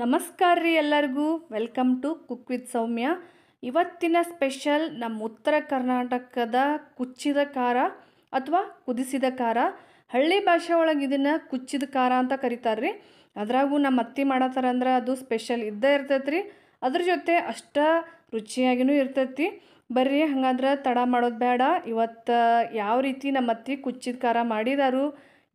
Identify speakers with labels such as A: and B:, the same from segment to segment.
A: ನಮಸ್ಕಾರ ರೀ ಎಲ್ಲರಿಗೂ welcome to cook with Soumya ಇವತ್ತಿನ ಸ್ಪೆಷಲ್ ನಮ್ಮ ಉತ್ತರ ಕರ್ನಾಟಕದ ಕುಚ್ಚಿದ ಖಾರ ಅಥವಾ ಕುದಿಸಿದ ಖಾರ ಹಳ್ಳಿ ಭಾಷೆ ಒಳಗೆ ಇದನ್ನು ಕುಚ್ಚಿದ ಖಾರ ಅಂತ ಕರಿತಾರೆ ರೀ ಅದ್ರಾಗೂ ನಮ್ಮ ಅತ್ತಿ ಮಾಡತ್ತಾರ ಅಂದ್ರೆ ಅದು ಸ್ಪೆಷಲ್ ಇದ್ದೇ ಇರ್ತೈತೆ ರೀ ಅದ್ರ ಜೊತೆ ಅಷ್ಟ ರುಚಿಯಾಗಿನೂ ಇರ್ತೈತಿ ಬರ್ರಿ ಹಂಗಂದ್ರೆ ತಡ ಮಾಡೋದು ಬೇಡ ಇವತ್ತು ಯಾವ ರೀತಿ ನಮ್ಮ ಅತ್ತಿ ಕುಚ್ಚಿದ ಖಾರ ಮಾಡಿದಾರು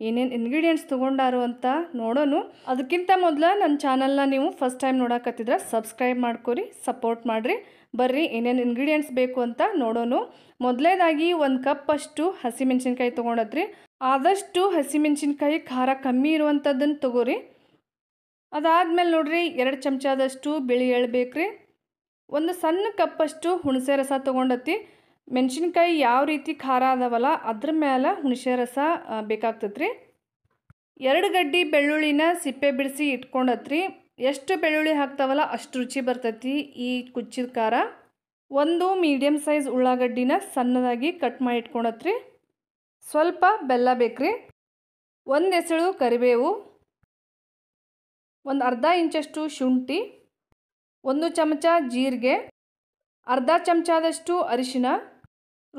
A: ಏನೇನು ಇನ್ಗ್ರೀಡಿಯೆಂಟ್ಸ್ ತೊಗೊಂಡಾರು ಅಂತ ನೋಡೋನು ಅದಕ್ಕಿಂತ ಮೊದಲು ನನ್ನ ಚಾನಲ್ನ ನೀವು ಫಸ್ಟ್ ಟೈಮ್ ನೋಡೋಕತ್ತಿದ್ರೆ ಸಬ್ಸ್ಕ್ರೈಬ್ ಮಾಡ್ಕೊರಿ ಸಪೋರ್ಟ್ ಮಾಡಿರಿ ಬರ್ರಿ ಏನೇನು ಇಂಗ್ರೀಡಿಯೆಂಟ್ಸ್ ಬೇಕು ಅಂತ ನೋಡೋನು ಮೊದಲೇದಾಗಿ ಒಂದು ಕಪ್ ಅಷ್ಟು ಹಸಿಮೆಣ್ಸಿನ್ಕಾಯಿ ತೊಗೊಂಡದ್ರಿ ಆದಷ್ಟು ಹಸಿಮೆಣ್ಸಿನ್ಕಾಯಿ ಖಾರ ಕಮ್ಮಿ ಇರುವಂಥದ್ದನ್ನು ತೊಗೋರಿ ಅದಾದ್ಮೇಲೆ ನೋಡ್ರಿ ಎರಡು ಚಮಚದಷ್ಟು ಬಿಳಿ ಎಳ್ಬೇಕ್ರಿ ಒಂದು ಸಣ್ಣ ಕಪ್ಪಷ್ಟು ಹುಣಸೆ ರಸ ತೊಗೊಂಡತಿ ಮೆಣಸಿನ್ಕಾಯಿ ಯಾವ ರೀತಿ ಖಾರ ಅದಾವಲ್ಲ ಅದ್ರ ಮೇಲೆ ಹುಣಸೆ ರಸ ಬೇಕಾಗ್ತದ್ರಿ ಎರಡು ಗಡ್ಡಿ ಬೆಳ್ಳುಳ್ಳಿನ ಸಿಪ್ಪೆ ಬಿಡಿಸಿ ಇಟ್ಕೊಂಡತ್ರಿ ಎಷ್ಟು ಬೆಳ್ಳುಳ್ಳಿ ಹಾಕ್ತಾವಲ್ಲ ಅಷ್ಟು ರುಚಿ ಬರ್ತೈತಿ ಈ ಕುಚ್ಚಿದ ಖಾರ ಒಂದು ಮೀಡಿಯಮ್ ಸೈಜ್ ಉಳ್ಳಾಗಡ್ಡಿನ ಸಣ್ಣದಾಗಿ ಕಟ್ ಮಾಡಿ ಇಟ್ಕೊಂಡತ್ರಿ ಸ್ವಲ್ಪ ಬೆಲ್ಲ ಬೇಕ್ರಿ ಒಂದು ಎಸಳು ಕರಿಬೇವು ಒಂದು ಅರ್ಧ ಇಂಚಷ್ಟು ಶುಂಠಿ ಒಂದು ಚಮಚ ಜೀರಿಗೆ ಅರ್ಧ ಚಮಚದಷ್ಟು ಅರಿಶಿನ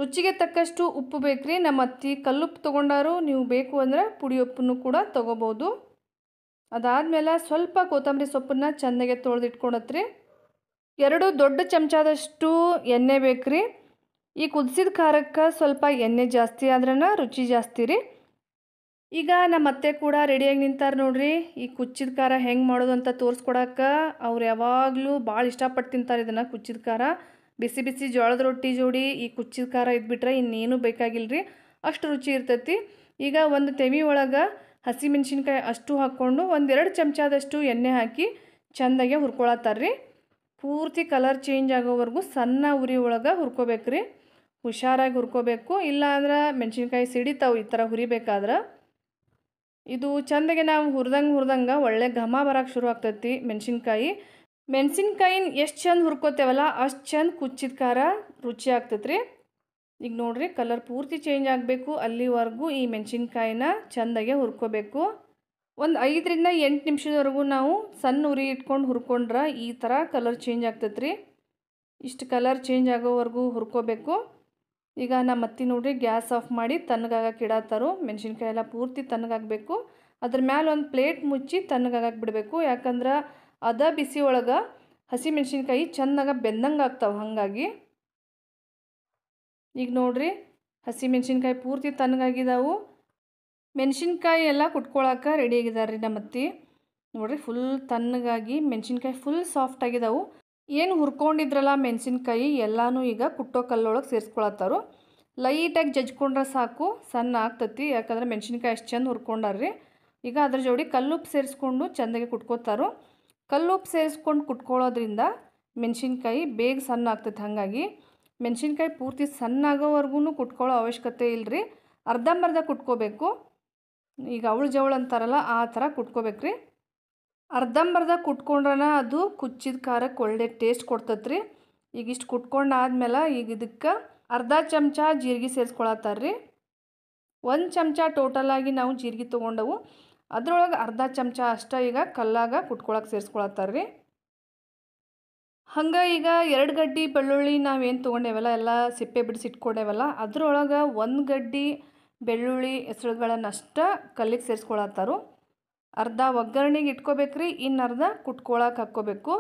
A: ರುಚಿಗೆ ತಕ್ಕಷ್ಟು ಉಪ್ಪು ಬೇಕ್ರಿ ನಮ್ಮ ಅತ್ತಿ ಕಲ್ಲುಪ್ಪು ತೊಗೊಂಡಾರು ನೀವು ಬೇಕು ಅಂದರೆ ಉಪ್ಪನ್ನು ಕೂಡ ತೊಗೋಬೋದು ಅದಾದಮೇಲೆ ಸ್ವಲ್ಪ ಕೊತ್ತಂಬರಿ ಸೊಪ್ಪನ್ನು ಚೆನ್ನಾಗೆ ತೊಳೆದಿಟ್ಕೊಳತ್ರಿ ಎರಡು ದೊಡ್ಡ ಚಮಚದಷ್ಟು ಎಣ್ಣೆ ಬೇಕ್ರಿ ಈ ಕುದಿಸಿದ ಖಾರಕ್ಕೆ ಸ್ವಲ್ಪ ಎಣ್ಣೆ ಜಾಸ್ತಿ ಆದ್ರೆ ರುಚಿ ಜಾಸ್ತಿ ರೀ ಈಗ ನಮ್ಮ ಅತ್ತೆ ಕೂಡ ರೆಡಿಯಾಗಿ ನಿಂತಾರೆ ನೋಡ್ರಿ ಈ ಕುಚ್ಚಿದ ಖಾರ ಹೆಂಗೆ ಮಾಡೋದು ಅಂತ ತೋರಿಸ್ಕೊಡಕ್ಕೆ ಅವ್ರು ಯಾವಾಗಲೂ ಭಾಳ ಇಷ್ಟಪಟ್ಟು ತಿಂತಾರೆ ಇದನ್ನು ಕುಚ್ಚಿದ ಖಾರ ಬಿಸಿ ಬಿಸಿ ಜೋಳದ ರೊಟ್ಟಿ ಜೋಡಿ ಈ ಕುಚ್ಚಿದ ಖಾರ ಇದ್ಬಿಟ್ರೆ ಇನ್ನೇನು ಬೇಕಾಗಿಲ್ಲ ರೀ ಅಷ್ಟು ರುಚಿ ಇರ್ತೈತಿ ಈಗ ಒಂದು ತೆವಿ ಒಳಗೆ ಹಸಿಮೆಣ್ಸಿನ್ಕಾಯಿ ಅಷ್ಟು ಹಾಕ್ಕೊಂಡು ಒಂದೆರಡು ಚಮಚದಷ್ಟು ಎಣ್ಣೆ ಹಾಕಿ ಚೆಂದಾಗೆ ಹುರ್ಕೊಳತ್ತಾರ್ರಿ ಪೂರ್ತಿ ಕಲರ್ ಚೇಂಜ್ ಆಗೋವರೆಗೂ ಸಣ್ಣ ಉರಿ ಒಳಗೆ ಹುರ್ಕೋಬೇಕು ರೀ ಹುಷಾರಾಗಿ ಹುರ್ಕೋಬೇಕು ಇಲ್ಲಾಂದ್ರೆ ಮೆಣಸಿನ್ಕಾಯಿ ಸಿಡಿತಾವೆ ಈ ಥರ ಹುರಿಬೇಕಾದ್ರೆ ಇದು ಚೆಂದಗೆ ನಾವು ಹುರಿದಂಗೆ ಹುರ್ದಂಗೆ ಒಳ್ಳೆ ಘಮ ಬರೋಕ್ಕೆ ಶುರು ಆಗ್ತೈತಿ ಮೆಣಸಿನ್ಕಾಯಿ ಮೆಣಸಿನ್ಕಾಯಿನ ಎಷ್ಟು ಚಂದ ಹುರ್ಕೋತೇವಲ್ಲ ಅಷ್ಟು ಚಂದ ಕುಚ್ಚಿದ ಖಾರ ರುಚಿ ಆಗ್ತೈತೆ ರೀ ಈಗ ನೋಡ್ರಿ ಕಲರ್ ಪೂರ್ತಿ ಚೇಂಜ್ ಆಗಬೇಕು ಅಲ್ಲಿವರೆಗೂ ಈ ಮೆಣಸಿನ್ಕಾಯಿನ ಚೆಂದಾಗೆ ಹುರ್ಕೋಬೇಕು ಒಂದು ಐದರಿಂದ ಎಂಟು ನಿಮಿಷದವರೆಗೂ ನಾವು ಸಣ್ಣ ಉರಿ ಇಟ್ಕೊಂಡು ಹುರ್ಕೊಂಡ್ರೆ ಈ ಥರ ಕಲರ್ ಚೇಂಜ್ ಆಗ್ತೈತೆ ರೀ ಇಷ್ಟು ಕಲರ್ ಚೇಂಜ್ ಆಗೋವರೆಗೂ ಹುರ್ಕೋಬೇಕು ಈಗ ನಮ್ಮ ಅತ್ತಿ ನೋಡ್ರಿ ಗ್ಯಾಸ್ ಆಫ್ ಮಾಡಿ ತಣ್ಣಗಾಗಕ್ಕೆ ಇಡತ್ತಾರು ಮೆಣಸಿನ್ಕಾಯಿ ಎಲ್ಲ ಪೂರ್ತಿ ತಣ್ಣಗಾಗಬೇಕು ಅದ್ರ ಮ್ಯಾಲೆ ಒಂದು ಪ್ಲೇಟ್ ಮುಚ್ಚಿ ತಣ್ಣಗಾಗಕ್ಕೆ ಬಿಡಬೇಕು ಯಾಕಂದ್ರೆ ಅದ ಬಿಸಿ ಒಳಗೆ ಹಸಿಮೆಣ್ಸಿನ್ಕಾಯಿ ಚೆಂದಾಗ ಬೆಂದಂಗೆ ಆಗ್ತಾವೆ ಹಾಗಾಗಿ ಈಗ ನೋಡ್ರಿ ಹಸಿಮೆಣ್ಸಿನ್ಕಾಯಿ ಪೂರ್ತಿ ತಣ್ಣಗಾಗಿದ್ದಾವೆ ಮೆಣಸಿನ್ಕಾಯಿ ಎಲ್ಲ ಕುಟ್ಕೊಳಕ್ಕೆ ರೆಡಿ ಆಗಿದ್ದಾರೆ ರೀ ನಮ್ಮ ನೋಡ್ರಿ ಫುಲ್ ತಣ್ಣಗಾಗಿ ಮೆಣಸಿನ್ಕಾಯಿ ಫುಲ್ ಸಾಫ್ಟ್ ಆಗಿದ್ದಾವೆ ಏನು ಹುರ್ಕೊಂಡಿದ್ರಲ್ಲ ಮೆಣಸಿನ್ಕಾಯಿ ಎಲ್ಲನೂ ಈಗ ಕುಟ್ಟೋ ಕಲ್ಲೊಳಗೆ ಸೇರಿಸ್ಕೊಳತ್ತಾರು ಲೈಟಾಗಿ ಜಜ್ಕೊಂಡ್ರೆ ಸಾಕು ಸಣ್ಣ ಆಗ್ತತಿ ಯಾಕಂದ್ರೆ ಮೆಣಸಿನ್ಕಾಯಿ ಅಷ್ಟು ಚೆಂದ ಹುರ್ಕೊಂಡಾರ್ರಿ ಈಗ ಅದ್ರ ಜೋಡಿ ಕಲ್ಲುಪ್ಪು ಸೇರಿಸ್ಕೊಂಡು ಚೆಂದಾಗಿ ಕುಟ್ಕೋತಾರು ಕಲ್ಲುಪ್ಪು ಸೇರಿಸ್ಕೊಂಡು ಕುಟ್ಕೊಳ್ಳೋದ್ರಿಂದ ಮೆಣಸಿನ್ಕಾಯಿ ಬೇಗ ಸಣ್ಣ ಆಗ್ತೈತೆ ಹಾಗಾಗಿ ಮೆಣಸಿನ್ಕಾಯಿ ಪೂರ್ತಿ ಸಣ್ಣ ಆಗೋವರೆಗೂ ಕುಟ್ಕೊಳ್ಳೋ ಅವಶ್ಯಕತೆ ಇಲ್ಲರಿ ಅರ್ಧಂಬರ್ಧ ಕುಟ್ಕೋಬೇಕು ಈಗ ಅವಳು ಜವಳು ಅಂತಾರಲ್ಲ ಆ ಥರ ಕುಟ್ಕೋಬೇಕ್ರಿ ಅರ್ಧಂಬರ್ಧ ಕುಟ್ಕೊಂಡ್ರನ ಅದು ಕುಚ್ಚಿದ ಖಾರಕ್ಕೆ ಒಳ್ಳೆ ಟೇಸ್ಟ್ ಕೊಡ್ತತ್ರಿ ಈಗ ಇಷ್ಟು ಕುಟ್ಕೊಂಡಾದ್ಮೇಲೆ ಈಗ ಇದಕ್ಕೆ ಅರ್ಧ ಚಮಚ ಜೀರಿಗೆ ಸೇರಿಸ್ಕೊಳತ್ತಾರ್ರಿ ಒಂದು ಚಮಚ ಟೋಟಲಾಗಿ ನಾವು ಜೀರಿಗೆ ತೊಗೊಂಡವು ಅದರೊಳಗೆ ಅರ್ಧ ಚಮಚ ಅಷ್ಟ ಈಗ ಕಲ್ಲಾಗ ಕುಟ್ಕೊಳಕ್ಕೆ ಸೇರಿಸ್ಕೊಳತ್ತಾರ ರೀ ಹಂಗೆ ಈಗ ಎರಡು ಗಡ್ಡಿ ಬೆಳ್ಳುಳ್ಳಿ ನಾವೇನು ತೊಗೊಂಡೇವಲ್ಲ ಎಲ್ಲ ಸಿಪ್ಪೆ ಬಿಡಿಸಿಟ್ಕೊಂಡೇವಲ್ಲ ಅದರೊಳಗೆ ಒಂದು ಗಡ್ಡಿ ಬೆಳ್ಳುಳ್ಳಿ ಹೆಸರುಗಳನ್ನಷ್ಟ ಕಲ್ಲಿಗೆ ಸೇರಿಸ್ಕೊಳತ್ತಾರು ಅರ್ಧ ಒಗ್ಗರಣೆಗೆ ರೀ ಇನ್ನು ಅರ್ಧ ಕುಟ್ಕೊಳಕ್ಕೆ ಹಾಕ್ಕೋಬೇಕು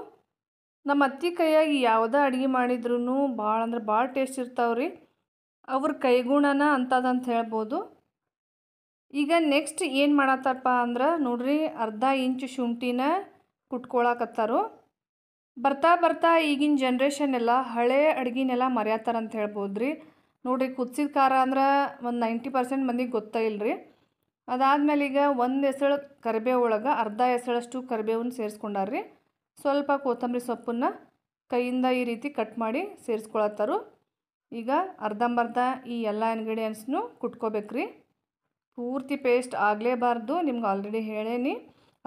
A: ನಮ್ಮ ಅತ್ತಿ ಕೈಯಾಗಿ ಯಾವುದೇ ಅಡುಗೆ ಮಾಡಿದ್ರೂ ಭಾಳ ಅಂದ್ರೆ ಭಾಳ ಟೇಸ್ಟ್ ಇರ್ತಾವ್ರಿ ಅವ್ರ ಕೈಗುಣನ ಅಂಥದ್ದಂತ ಹೇಳ್ಬೋದು ಈಗ ನೆಕ್ಸ್ಟ್ ಏನು ಮಾಡತ್ತಪ್ಪ ಅಂದ್ರೆ ನೋಡ್ರಿ ಅರ್ಧ ಇಂಚು ಶುಂಠಿನ ಕುಟ್ಕೊಳಕತ್ತಾರು ಬರ್ತಾ ಬರ್ತಾ ಈಗಿನ ಜನ್ರೇಷನ್ ಎಲ್ಲ ಹಳೆ ಅಡುಗೆನೆಲ್ಲ ಮರ್ಯಾತಾರಂತ ಹೇಳ್ಬೋದು ರೀ ನೋಡಿರಿ ಕುದಿಸಿದ ಖಾರ ಅಂದ್ರೆ ಒಂದು ನೈಂಟಿ ಪರ್ಸೆಂಟ್ ಮಂದಿಗೆ ಗೊತ್ತೇ ಇಲ್ಲರಿ ಅದಾದಮೇಲೆ ಈಗ ಒಂದು ಹೆಸಳು ಕರಿಬೇವು ಒಳಗೆ ಅರ್ಧ ಹೆಸಳಷ್ಟು ಕರಿಬೇವನ್ನ ಸೇರಿಸ್ಕೊಂಡಾರ್ರಿ ಸ್ವಲ್ಪ ಕೊತ್ತಂಬರಿ ಸೊಪ್ಪನ್ನು ಕೈಯಿಂದ ಈ ರೀತಿ ಕಟ್ ಮಾಡಿ ಸೇರಿಸ್ಕೊಳತ್ತಾರು ಈಗ ಅರ್ಧಂಬರ್ಧ ಈ ಎಲ್ಲ ಇಂಗ್ರೀಡಿಯೆಂಟ್ಸ್ನು ಕುಟ್ಕೋಬೇಕ್ರಿ ಪೂರ್ತಿ ಪೇಸ್ಟ್ ಆಗಲೇಬಾರ್ದು ನಿಮ್ಗೆ ಆಲ್ರೆಡಿ ಹೇಳೇನಿ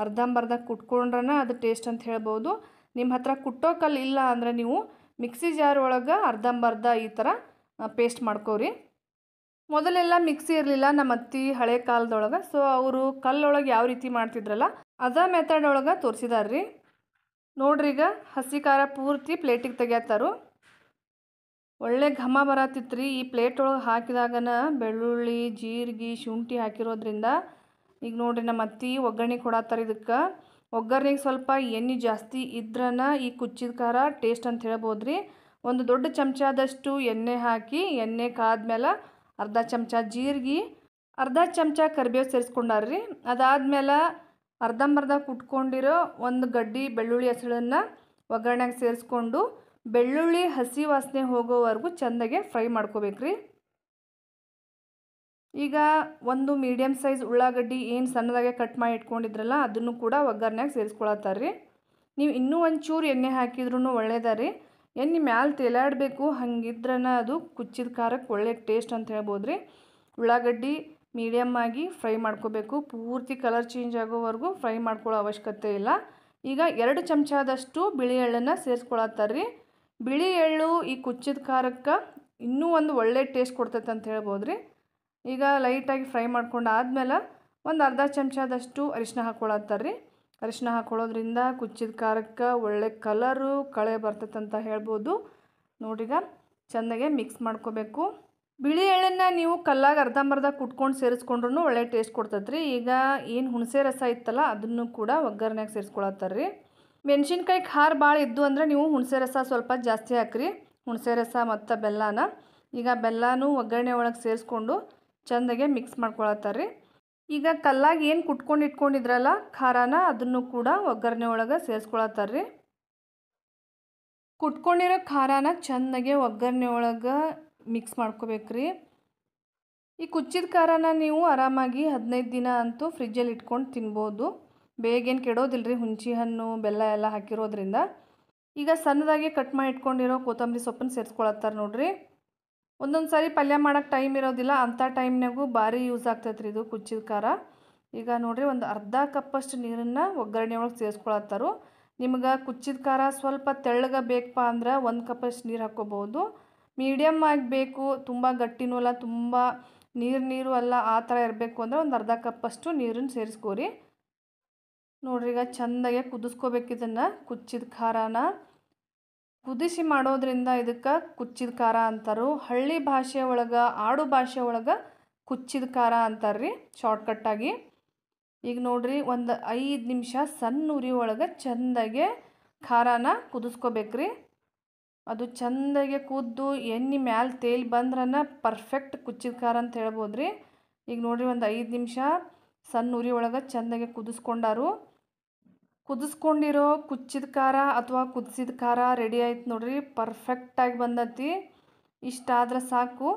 A: ಅರ್ಧಂಬರ್ಧ ಕುಟ್ಕೊಂಡ್ರೆ ಅದು ಟೇಸ್ಟ್ ಅಂತ ಹೇಳ್ಬೋದು ನಿಮ್ಮ ಹತ್ರ ಕುಟ್ಟೋ ಇಲ್ಲ ಅಂದರೆ ನೀವು ಮಿಕ್ಸಿ ಜಾರ್ ಒಳಗೆ ಅರ್ಧಂಬರ್ಧ ಈ ಥರ ಪೇಸ್ಟ್ ಮಾಡ್ಕೋರಿ ಮೊದಲೆಲ್ಲ ಮಿಕ್ಸಿ ಇರಲಿಲ್ಲ ನಮ್ಮ ಅತ್ತಿ ಹಳೆ ಕಾಲದೊಳಗೆ ಸೊ ಅವರು ಕಲ್ಲೊಳಗೆ ಯಾವ ರೀತಿ ಮಾಡ್ತಿದ್ರಲ್ಲ ಅದ ಮೆಥಡ್ ಒಳಗೆ ತೋರಿಸಿದಾರ್ರಿ ನೋಡ್ರಿ ಈಗ ಹಸಿ ಖಾರ ಪೂರ್ತಿ ಪ್ಲೇಟಿಗೆ ತೆಗಿಯತ್ತಾರು ಒಳ್ಳೆ ಘಮ ಬರತ್ತಿತ್ತು ಈ ಪ್ಲೇಟ್ ಒಳಗೆ ಹಾಕಿದಾಗನ ಬೆಳ್ಳುಳ್ಳಿ ಜೀರಿಗೆ ಶುಂಠಿ ಹಾಕಿರೋದ್ರಿಂದ ಈಗ ನೋಡಿರಿ ನಮ್ಮ ಅತ್ತಿ ಒಗ್ಗರಣೆ ಕೊಡತ್ತಾರೆ ಇದಕ್ಕೆ ಒಗ್ಗರಣೆಗೆ ಸ್ವಲ್ಪ ಎಣ್ಣೆ ಜಾಸ್ತಿ ಇದ್ರನ ಈ ಕುಚ್ಚಿದ ಖಾರ ಟೇಸ್ಟ್ ಅಂತ ಹೇಳ್ಬೋದು ರೀ ಒಂದು ದೊಡ್ಡ ಚಮಚದಷ್ಟು ಎಣ್ಣೆ ಹಾಕಿ ಎಣ್ಣೆ ಕಾದ್ಮೇಲೆ ಅರ್ಧ ಚಮಚ ಜೀರಿಗೆ ಅರ್ಧ ಚಮಚ ಕರಿಬೇವು ಸೇರಿಸ್ಕೊಂಡಾರ್ರಿ ಮೇಲೆ ಅರ್ಧಂಬರ್ಧ ಕುಟ್ಕೊಂಡಿರೋ ಒಂದು ಗಡ್ಡಿ ಬೆಳ್ಳುಳ್ಳಿ ಹಸಿಳನ್ನು ಒಗ್ಗರಣೆಗೆ ಸೇರಿಸ್ಕೊಂಡು ಬೆಳ್ಳುಳ್ಳಿ ಹಸಿ ವಾಸನೆ ಹೋಗೋವರೆಗೂ ಚೆಂದಾಗೆ ಫ್ರೈ ಮಾಡ್ಕೋಬೇಕ್ರಿ ಈಗ ಒಂದು ಮೀಡಿಯಮ್ ಸೈಜ್ ಉಳ್ಳಾಗಡ್ಡಿ ಏನು ಸಣ್ಣದಾಗೆ ಕಟ್ ಮಾಡಿ ಇಟ್ಕೊಂಡಿದ್ರಲ್ಲ ಅದನ್ನು ಕೂಡ ಒಗ್ಗರಣೆಗೆ ಸೇರಿಸ್ಕೊಳತ್ತಾರ್ರಿ ನೀವು ಇನ್ನೂ ಒಂಚೂರು ಎಣ್ಣೆ ಹಾಕಿದ್ರೂ ಒಳ್ಳೇದಾರಿ ಎಣ್ಣೆ ಮ್ಯಾಲೆ ತೇಲಾಡಬೇಕು ಹಂಗಿದ್ರನ ಅದು ಕುಚ್ಚಿದ ಖಾರಕ್ಕೆ ಒಳ್ಳೆ ಟೇಸ್ಟ್ ಅಂತ ಹೇಳ್ಬೋದು ರೀ ಉಳ್ಳಾಗಡ್ಡಿ ಮೀಡಿಯಮ್ ಆಗಿ ಫ್ರೈ ಮಾಡ್ಕೋಬೇಕು ಪೂರ್ತಿ ಕಲರ್ ಚೇಂಜ್ ಆಗೋವರೆಗೂ ಫ್ರೈ ಮಾಡ್ಕೊಳ್ಳೋ ಅವಶ್ಯಕತೆ ಇಲ್ಲ ಈಗ ಎರಡು ಚಮಚದಷ್ಟು ಬಿಳಿ ಎಳ್ಳನ್ನು ಸೇರಿಸ್ಕೊಳತ್ತಾರ್ರಿ ಬಿಳಿ ಎಳ್ಳು ಈ ಕುಚ್ಚಿದ ಖಾರಕ್ಕೆ ಇನ್ನೂ ಒಂದು ಒಳ್ಳೆ ಟೇಸ್ಟ್ ಕೊಡ್ತೈತೆ ಅಂತ ಹೇಳ್ಬೋದು ರೀ ಈಗ ಲೈಟಾಗಿ ಫ್ರೈ ಮಾಡ್ಕೊಂಡು ಆದಮೇಲೆ ಒಂದು ಅರ್ಧ ಚಮಚದಷ್ಟು ಅರಿಶಿನ ಹಾಕ್ಕೊಳತ್ತಾರ ರೀ ಅರಿಶಿನ ಹಾಕ್ಕೊಳ್ಳೋದ್ರಿಂದ ಕುಚ್ಚಿದ ಖಾರಕ್ಕೆ ಒಳ್ಳೆ ಕಲರು ಕಳೆ ಬರ್ತೈತೆ ಅಂತ ಹೇಳ್ಬೋದು ನೋಡಿಗ ಚೆನ್ನಾಗೆ ಮಿಕ್ಸ್ ಮಾಡ್ಕೋಬೇಕು ಬಿಳಿ ಎಳ್ಳನ್ನು ನೀವು ಕಲ್ಲಾಗ ಅರ್ಧಂಬರ್ಧ ಕುಟ್ಕೊಂಡು ಸೇರಿಸ್ಕೊಂಡ್ರೂ ಒಳ್ಳೆ ಟೇಸ್ಟ್ ಕೊಡ್ತೈತೆ ರೀ ಈಗ ಏನು ಹುಣಸೆ ರಸ ಇತ್ತಲ್ಲ ಅದನ್ನು ಕೂಡ ಒಗ್ಗರಣೆಗೆ ಸೇರಿಸ್ಕೊಳತ್ತಾರ್ರಿ ಮೆಣಸಿನ್ಕಾಯಿ ಖಾರ ಭಾಳ ಇದ್ದು ಅಂದರೆ ನೀವು ಹುಣಸೆ ರಸ ಸ್ವಲ್ಪ ಜಾಸ್ತಿ ಹಾಕ್ರಿ ಹುಣಸೆ ರಸ ಮತ್ತು ಬೆಲ್ಲನ ಈಗ ಬೆಲ್ಲನೂ ಒಗ್ಗರಣೆ ಒಳಗೆ ಸೇರಿಸ್ಕೊಂಡು ಚೆಂದಾಗೆ ಮಿಕ್ಸ್ ಮಾಡ್ಕೊಳತ್ತಾರ್ರಿ ಈಗ ಕಲ್ಲಾಗಿ ಏನು ಕುಟ್ಕೊಂಡು ಇಟ್ಕೊಂಡಿದ್ರಲ್ಲ ಖಾರನ ಅದನ್ನು ಕೂಡ ಒಗ್ಗರಣೆ ಒಳಗೆ ಸೇರಿಸ್ಕೊಳತ್ತಾರ್ರಿ ಕುಟ್ಕೊಂಡಿರೋ ಖಾರನ ಚೆಂದಾಗೆ ಒಗ್ಗರಣೆ ಒಳಗೆ ಮಿಕ್ಸ್ ಮಾಡ್ಕೋಬೇಕ್ರಿ ಈ ಕುಚ್ಚಿದ ಖಾರನ ನೀವು ಆರಾಮಾಗಿ ಹದಿನೈದು ದಿನ ಅಂತೂ ಫ್ರಿಜ್ಜಲ್ಲಿ ಇಟ್ಕೊಂಡು ತಿನ್ಬೋದು ಬೇಗೇನು ಕೆಡೋದಿಲ್ಲ ರೀ ಹುಂಚಿ ಹಣ್ಣು ಬೆಲ್ಲ ಎಲ್ಲ ಹಾಕಿರೋದ್ರಿಂದ ಈಗ ಸಣ್ಣದಾಗಿ ಕಟ್ ಮಾಡಿ ಇಟ್ಕೊಂಡಿರೋ ಕೊತ್ತಂಬರಿ ಸೊಪ್ಪನ್ನು ಸೇರಿಸ್ಕೊಳತ್ತಾರೆ ನೋಡಿರಿ ಒಂದೊಂದು ಸಾರಿ ಪಲ್ಯ ಮಾಡೋಕ್ಕೆ ಟೈಮ್ ಇರೋದಿಲ್ಲ ಅಂಥ ಟೈಮ್ನಾಗೂ ಭಾರಿ ಯೂಸ್ ಆಗ್ತೈತೆ ಇದು ಕುಚ್ಚಿದ ಖಾರ ಈಗ ನೋಡಿರಿ ಒಂದು ಅರ್ಧ ಕಪ್ಪಷ್ಟು ನೀರನ್ನು ಒಗ್ಗರಣೆ ಒಳಗೆ ಸೇರಿಸ್ಕೊಳತ್ತಾರು ನಿಮ್ಗೆ ಕುಚ್ಚಿದ ಖಾರ ಸ್ವಲ್ಪ ತೆಳ್ಳಗೆ ಬೇಕಪ್ಪ ಅಂದ್ರೆ ಒಂದು ಕಪ್ಪಷ್ಟು ನೀರು ಹಾಕ್ಕೋಬೋದು ಮೀಡಿಯಮ್ ಆಗಿ ಬೇಕು ತುಂಬ ಗಟ್ಟಿನೂ ಅಲ್ಲ ತುಂಬ ನೀರು ನೀರು ಅಲ್ಲ ಆ ಥರ ಇರಬೇಕು ಅಂದರೆ ಒಂದು ಅರ್ಧ ಕಪ್ಪಷ್ಟು ನೀರನ್ನು ಸೇರಿಸ್ಕೋರಿ ನೋಡ್ರಿ ಈಗ ಚೆಂದಾಗೆ ಕುದಿಸ್ಕೋಬೇಕು ಇದನ್ನು ಕುಚ್ಚಿದ ಖಾರಾನ ಕುದಿಸಿ ಮಾಡೋದ್ರಿಂದ ಇದಕ್ಕೆ ಕುಚ್ಚಿದ ಖಾರ ಅಂತಾರು ಹಳ್ಳಿ ಭಾಷೆ ಒಳಗೆ ಆಡು ಭಾಷೆ ಒಳಗೆ ಕುಚ್ಚಿದ ಖಾರ ಅಂತಾರ್ರಿ ಶಾರ್ಟ್ಕಟ್ಟಾಗಿ ಈಗ ನೋಡ್ರಿ ಒಂದು ಐದು ನಿಮಿಷ ಸಣ್ಣ ಉರಿ ಒಳಗೆ ಚೆಂದಾಗೆ ಖಾರನ ಕುದಿಸ್ಕೋಬೇಕ್ರಿ ಅದು ಚೆಂದಾಗೆ ಕುದ್ದು ಎಣ್ಣೆ ಮ್ಯಾಲೆ ತೇಲಿ ಬಂದ್ರನ ಪರ್ಫೆಕ್ಟ್ ಕುಚ್ಚಿದ ಖಾರ ಅಂತ ಹೇಳ್ಬೋದು ರೀ ಈಗ ನೋಡ್ರಿ ಒಂದು ಐದು ನಿಮಿಷ ಸಣ್ಣ ಉರಿ ಒಳಗೆ ಚೆಂದಾಗೆ ಕುದಿಸ್ಕೊಂಡಾರು ಕುದಿಸ್ಕೊಂಡಿರೋ ಕುಚ್ಚಿದ ಖಾರ ಅಥವಾ ಕುದಿಸಿದ ಖಾರ ರೆಡಿ ಆಯ್ತು ನೋಡ್ರಿ ಪರ್ಫೆಕ್ಟಾಗಿ ಬಂದತಿ ಇಷ್ಟಾದ್ರೆ ಸಾಕು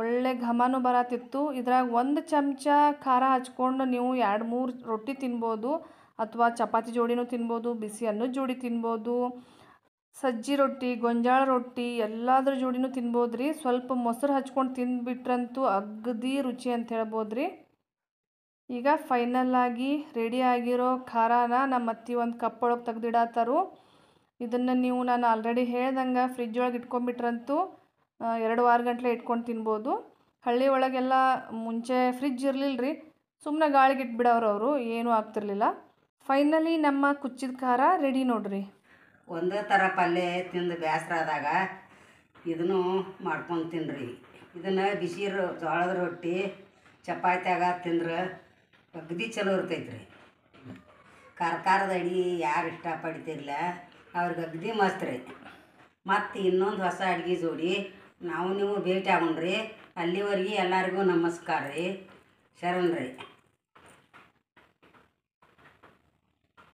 A: ಒಳ್ಳೆ ಘಮನೂ ಬರತಿತ್ತು ಇದ್ರಾಗ ಒಂದು ಚಮಚ ಖಾರ ಹಚ್ಕೊಂಡು ನೀವು ಎರಡು ಮೂರು ರೊಟ್ಟಿ ತಿನ್ಬೋದು ಅಥವಾ ಚಪಾತಿ ಜೋಡಿನೂ ತಿನ್ಬೋದು ಬಿಸಿ ಅನ್ನದ ಜೋಡಿ ತಿನ್ಬೋದು ಸಜ್ಜಿ ರೊಟ್ಟಿ ಗೊಂಜಾಳ ರೊಟ್ಟಿ ಎಲ್ಲಾದ್ರ ಜೋಡಿನೂ ತಿನ್ಬೋದು ರೀ ಸ್ವಲ್ಪ ಮೊಸರು ಹಚ್ಕೊಂಡು ತಿಂದುಬಿಟ್ರಂತೂ ಅಗದಿ ರುಚಿ ಅಂತ ಹೇಳ್ಬೋದು ರೀ ಈಗ ಫೈನಲ್ಲಾಗಿ ರೆಡಿ ಆಗಿರೋ ಖಾರಾನ ನಮ್ಮ ಅತ್ತಿ ಒಂದು ಕಪ್ಪೊಳಗೆ ಒಳಗೆ ಇದನ್ನು ನೀವು ನಾನು ಆಲ್ರೆಡಿ ಹೇಳ್ದಂಗೆ ಫ್ರಿಜ್ ಒಳಗೆ ಇಟ್ಕೊಂಡ್ಬಿಟ್ರಂತೂ ಎರಡು ವಾರ ಗಂಟ್ಲೆ ಇಟ್ಕೊಂಡು ತಿನ್ಬೋದು ಹಳ್ಳಿ ಒಳಗೆಲ್ಲ ಮುಂಚೆ ಫ್ರಿಜ್ ಇರಲಿಲ್ಲ ರೀ ಸುಮ್ಮನೆ ಗಾಳಿಗೆ ಇಟ್ಬಿಡೋರು ಅವರು ಏನೂ ಆಗ್ತಿರ್ಲಿಲ್ಲ ಫೈನಲಿ ನಮ್ಮ ಕುಚ್ಚಿದ ಖಾರ ರೆಡಿ ನೋಡ್ರಿ ಒಂದೇ ಥರ ಪಲ್ಯ ತಿಂದು ಬೇಸರ ಆದಾಗ ಇದನ್ನು ಮಾಡ್ಕೊಂಡು ತಿನ್ರಿ ಇದನ್ನು ಬಿಸಿ ಜೋಳದ ರೊಟ್ಟಿ ಆಗ ತಿಂದ್ರೆ ಅಗದಿ ಚಲೋ ಇರ್ತೈತೆ ರೀ ಕರ್ಕಾರದ ಯಾರು ಇಷ್ಟಪಡ್ತಿರ್ಲ ಅವ್ರಿಗೆ ಅಗದಿ ಮಸ್ತ್ ರೀ ಮತ್ತು ಇನ್ನೊಂದು ಹೊಸ ಅಡುಗೆ ಜೋಡಿ ನಾವು ನೀವು ಭೇಟಿ ಆಗೋಣ್ರಿ ಅಲ್ಲಿವರೆಗೆ ಎಲ್ಲರಿಗೂ ನಮಸ್ಕಾರ ರೀ ಶರಣ್ ರೀ